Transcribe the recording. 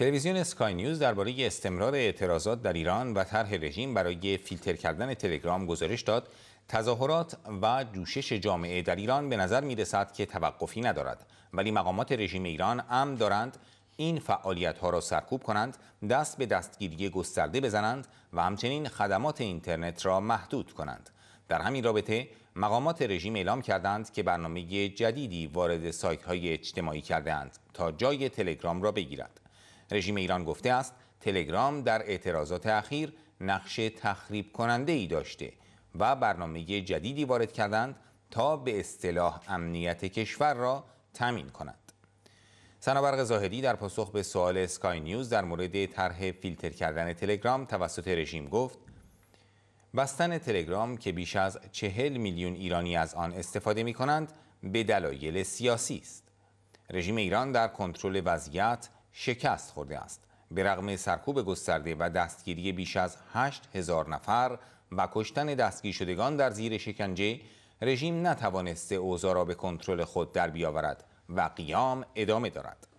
تلویزیون اسکای نیوز درباره استمرار اعتراضات در ایران و طرح رژیم برای فیلتر کردن تلگرام گزارش داد تظاهرات و جوشش جامعه در ایران به نظر می رسد که توقفی ندارد ولی مقامات رژیم ایران ام دارند این فعالیت ها را سرکوب کنند دست به دستگیری گسترده بزنند و همچنین خدمات اینترنت را محدود کنند در همین رابطه مقامات رژیم اعلام کردند که برنامه جدیدی وارد سایت های اجتماعی کرده تا جای تلگرام را بگیرد رژیم ایران گفته است تلگرام در اعتراضات اخیر نقش تخریب کننده ای داشته و برنامه جدیدی وارد کردند تا به اصطلاح امنیت کشور را تمین کنند. سنابرق زاهدی در پاسخ به سوال اسکای نیوز در مورد طرح فیلتر کردن تلگرام توسط رژیم گفت بستن تلگرام که بیش از چهل میلیون ایرانی از آن استفاده می کنند به دلایل سیاسی است. رژیم ایران در کنترل وضعیت شکست خورده است به رغم سرکوب گسترده و دستگیری بیش از 8 هزار نفر و کشتن دستگیر شدگان در زیر شکنجه رژیم نتوانسته اوضاع را به کنترل خود در بیاورد و قیام ادامه دارد